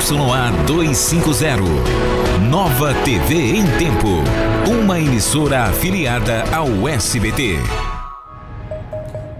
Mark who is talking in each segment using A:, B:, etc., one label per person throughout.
A: ZYA 250. Nova TV em Tempo. Uma emissora afiliada ao SBT.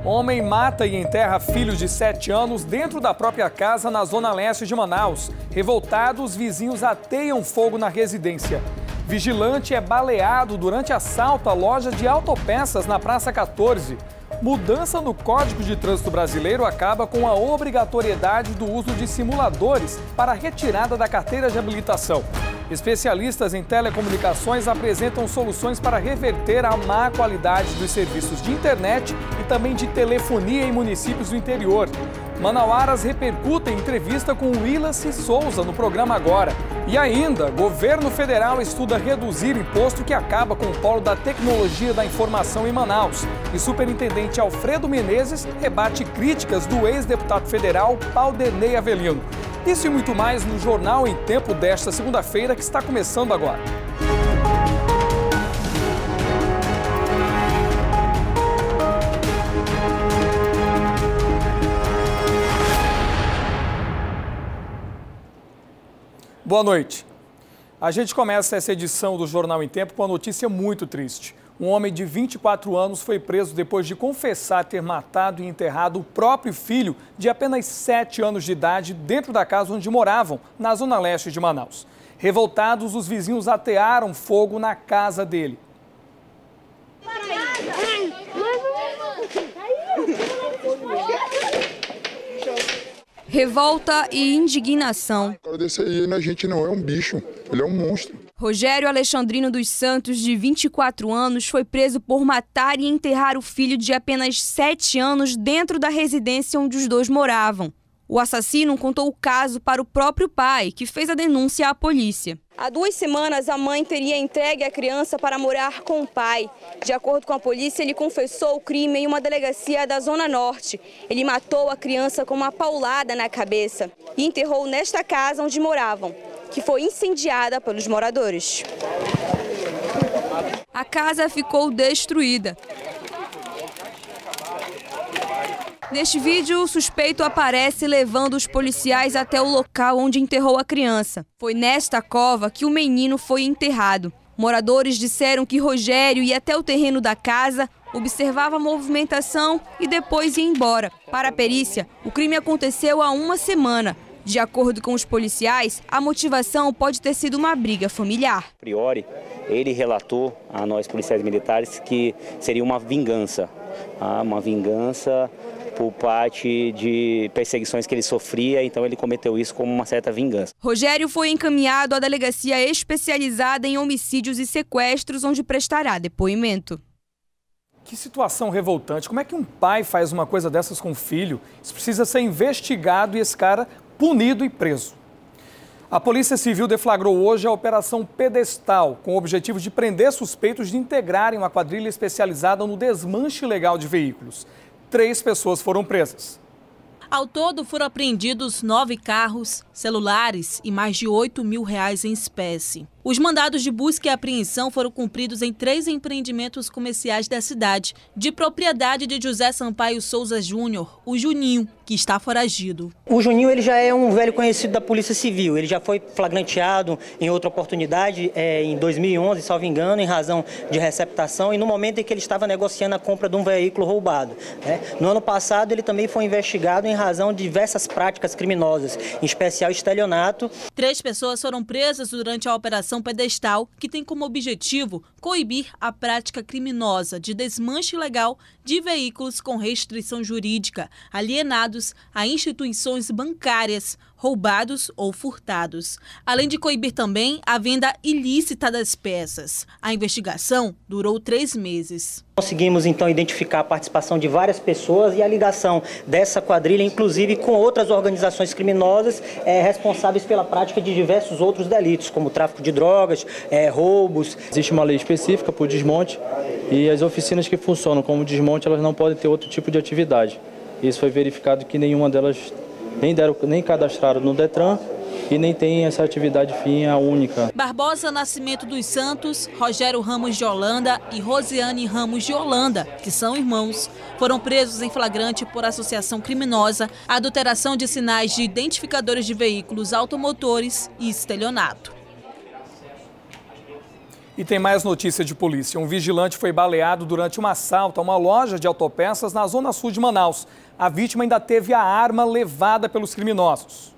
B: Homem mata e enterra filhos de 7 anos dentro da própria casa na zona leste de Manaus. Revoltados, vizinhos ateiam fogo na residência. Vigilante é baleado durante assalto à loja de autopeças na Praça 14. Mudança no Código de Trânsito Brasileiro acaba com a obrigatoriedade do uso de simuladores para retirada da carteira de habilitação. Especialistas em telecomunicações apresentam soluções para reverter a má qualidade dos serviços de internet e também de telefonia em municípios do interior. Manauaras em entrevista com Willas Souza no programa Agora. E ainda, governo federal estuda reduzir imposto que acaba com o polo da tecnologia da informação em Manaus. E superintendente Alfredo Menezes rebate críticas do ex-deputado federal Paudenei Avelino. Isso e muito mais no Jornal em Tempo desta segunda-feira que está começando agora. Boa noite. A gente começa essa edição do Jornal em Tempo com uma notícia muito triste. Um homem de 24 anos foi preso depois de confessar ter matado e enterrado o próprio filho de apenas 7 anos de idade dentro da casa onde moravam, na zona leste de Manaus. Revoltados, os vizinhos atearam fogo na casa dele.
C: revolta e indignação. O cara
B: desse aí, né, a gente não é um bicho, ele é um monstro.
C: Rogério Alexandrino dos Santos, de 24 anos, foi preso por matar e enterrar o filho de apenas 7 anos dentro da residência onde os dois moravam. O assassino contou o caso para o próprio pai, que fez a denúncia à polícia. Há duas semanas, a mãe teria entregue a criança para morar com o pai. De acordo com a polícia, ele confessou o crime em uma delegacia da Zona Norte. Ele matou a criança com uma paulada na cabeça e enterrou nesta casa onde moravam, que foi incendiada pelos moradores. A casa ficou destruída. Neste vídeo, o suspeito aparece levando os policiais até o local onde enterrou a criança. Foi nesta cova que o menino foi enterrado. Moradores disseram que Rogério ia até o terreno da casa, observava a movimentação e depois ia embora. Para a perícia, o crime aconteceu há uma semana. De acordo com os policiais, a motivação pode ter sido uma briga familiar.
A: A priori, ele relatou a nós policiais militares que seria uma vingança, ah, uma vingança por parte de perseguições que ele sofria, então ele cometeu isso como uma certa vingança.
C: Rogério foi encaminhado à delegacia especializada em homicídios e sequestros, onde prestará depoimento.
B: Que situação revoltante. Como é que um pai faz uma coisa dessas com o filho? Isso precisa ser investigado e esse cara punido e preso. A Polícia Civil deflagrou hoje a Operação Pedestal, com o objetivo de prender suspeitos de integrarem uma quadrilha especializada no desmanche ilegal de veículos três pessoas foram presas.
D: Ao todo foram apreendidos nove carros, celulares e mais de 8 mil reais em espécie. Os mandados de busca e apreensão foram cumpridos em três empreendimentos comerciais da cidade, de propriedade de José Sampaio Souza Júnior, o Juninho, que está foragido.
E: O Juninho ele já é um velho conhecido da Polícia Civil. Ele já foi flagranteado em outra oportunidade, é, em 2011, salvo engano, em razão de receptação e no momento em que ele estava negociando a compra de um veículo roubado. Né? No ano passado, ele também foi investigado em razão de diversas práticas criminosas, em especial estelionato.
D: Três pessoas foram presas durante a operação ação Pedestal, que tem como objetivo coibir a prática criminosa de desmanche ilegal de veículos com restrição jurídica, alienados a instituições bancárias roubados ou furtados, além de coibir também a venda ilícita das peças. A investigação durou três meses.
E: Conseguimos então identificar a participação de várias pessoas e a ligação dessa quadrilha, inclusive com outras organizações criminosas é, responsáveis pela prática de diversos outros delitos, como tráfico de drogas, é, roubos. Existe uma lei específica para o desmonte e as oficinas que funcionam como desmonte elas não podem ter outro tipo de atividade. Isso foi verificado que nenhuma delas nem, deram, nem cadastraram no DETRAN e nem tem essa atividade
A: fim a única.
D: Barbosa Nascimento dos Santos, Rogério Ramos de Holanda e Rosiane Ramos de Holanda, que são irmãos, foram presos em flagrante por associação criminosa, adulteração de sinais de identificadores de veículos automotores e estelionato.
B: E tem mais notícia de polícia. Um vigilante foi baleado durante um assalto a uma loja de autopeças na zona sul de Manaus. A vítima ainda teve a arma levada pelos criminosos.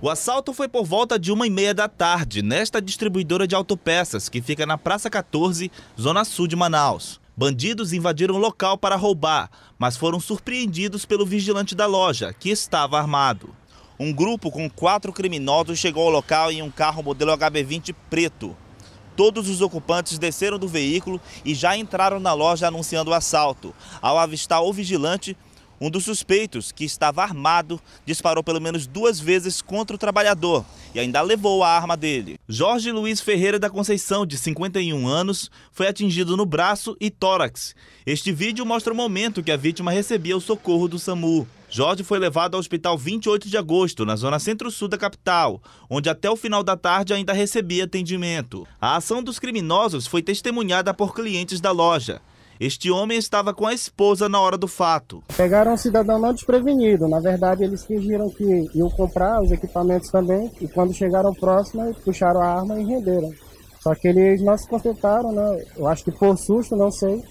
A: O assalto foi por volta de uma e meia da tarde, nesta distribuidora de autopeças, que fica na Praça 14, zona sul de Manaus. Bandidos invadiram o local para roubar, mas foram surpreendidos pelo vigilante da loja, que estava armado. Um grupo com quatro criminosos chegou ao local em um carro modelo HB20 preto. Todos os ocupantes desceram do veículo e já entraram na loja anunciando o assalto. Ao avistar o vigilante, um dos suspeitos, que estava armado, disparou pelo menos duas vezes contra o trabalhador e ainda levou a arma dele. Jorge Luiz Ferreira da Conceição, de 51 anos, foi atingido no braço e tórax. Este vídeo mostra o momento que a vítima recebia o socorro do SAMU. Jorge foi levado ao hospital 28 de agosto, na zona centro-sul da capital, onde até o final da tarde ainda recebia atendimento. A ação dos criminosos foi testemunhada por clientes da loja. Este homem estava com a esposa na hora do fato.
E: Pegaram um cidadão não desprevenido. Na verdade, eles fingiram que iam comprar os equipamentos também. E quando chegaram próximo, puxaram a arma e renderam. Só que eles não se contentaram, né? Eu acho que por susto, não sei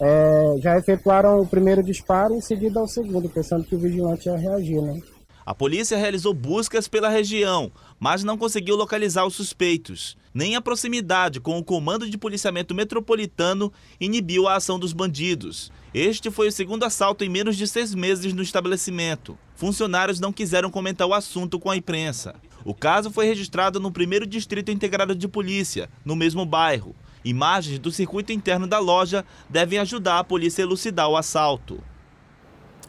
E: é, já efetuaram o primeiro disparo em seguida ao segundo, pensando que o vigilante ia reagir, né?
A: A polícia realizou buscas pela região, mas não conseguiu localizar os suspeitos. Nem a proximidade com o Comando de Policiamento Metropolitano inibiu a ação dos bandidos. Este foi o segundo assalto em menos de seis meses no estabelecimento. Funcionários não quiseram comentar o assunto com a imprensa. O caso foi registrado no primeiro Distrito Integrado de Polícia, no mesmo bairro. Imagens do circuito interno da loja devem ajudar a polícia a elucidar o assalto.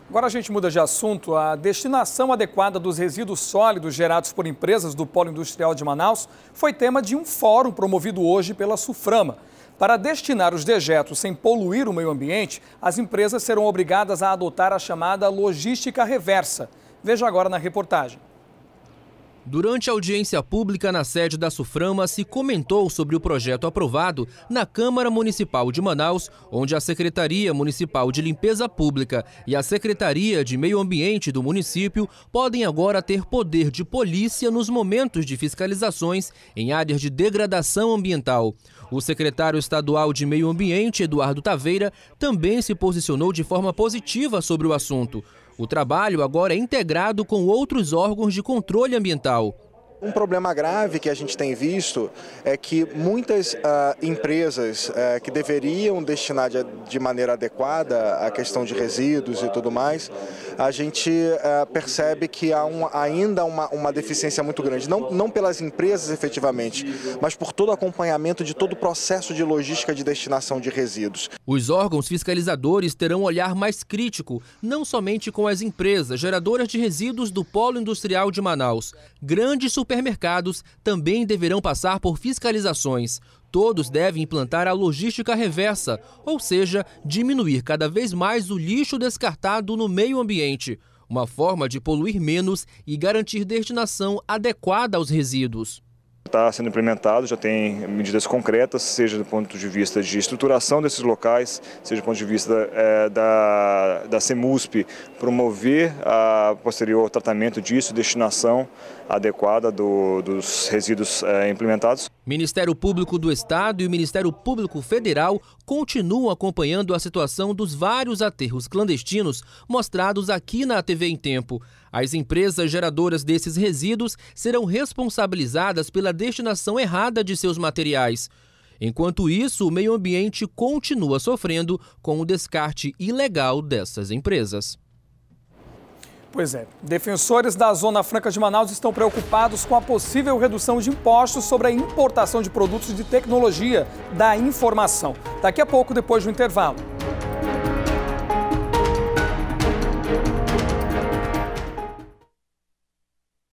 A: Agora a gente muda de
B: assunto. A destinação adequada dos resíduos sólidos gerados por empresas do Polo Industrial de Manaus foi tema de um fórum promovido hoje pela Suframa. Para destinar os dejetos sem poluir o meio ambiente, as empresas serão obrigadas a adotar a chamada logística reversa. Veja agora na reportagem.
E: Durante a audiência pública na sede da Suframa, se comentou sobre o projeto aprovado na Câmara Municipal de Manaus, onde a Secretaria Municipal de Limpeza Pública e a Secretaria de Meio Ambiente do município podem agora ter poder de polícia nos momentos de fiscalizações em áreas de degradação ambiental. O secretário estadual de Meio Ambiente, Eduardo Taveira, também se posicionou de forma positiva sobre o assunto. O trabalho agora é integrado com outros órgãos de controle ambiental.
B: Um problema grave que a gente tem visto é que muitas uh, empresas uh, que deveriam destinar de, de, maneira adequada a questão de resíduos e tudo mais, a gente uh, percebe que há um, ainda uma, uma, deficiência muito grande. Não, não pelas empresas efetivamente, mas por todo o acompanhamento de todo o processo de logística de destinação de
E: resíduos. Os órgãos fiscalizadores terão um olhar mais crítico, não somente com as empresas geradoras de resíduos do Polo Industrial de Manaus. Grandes super supermercados também deverão passar por fiscalizações. Todos devem implantar a logística reversa, ou seja, diminuir cada vez mais o lixo descartado no meio ambiente. Uma forma de poluir menos e garantir destinação adequada aos resíduos.
D: Está sendo implementado, já tem medidas concretas, seja do ponto de vista de estruturação desses locais, seja do ponto de vista é, da, da CEMUSP promover a posterior tratamento disso, destinação adequada do, dos resíduos é, implementados.
E: Ministério Público do Estado e o Ministério Público Federal continuam acompanhando a situação dos vários aterros clandestinos mostrados aqui na TV em Tempo. As empresas geradoras desses resíduos serão responsabilizadas pela destinação errada de seus materiais. Enquanto isso, o meio ambiente continua sofrendo com o descarte ilegal dessas empresas.
B: Pois é. Defensores da Zona Franca de Manaus estão preocupados com a possível redução de impostos sobre a importação de produtos de tecnologia da informação. Daqui a pouco, depois do intervalo.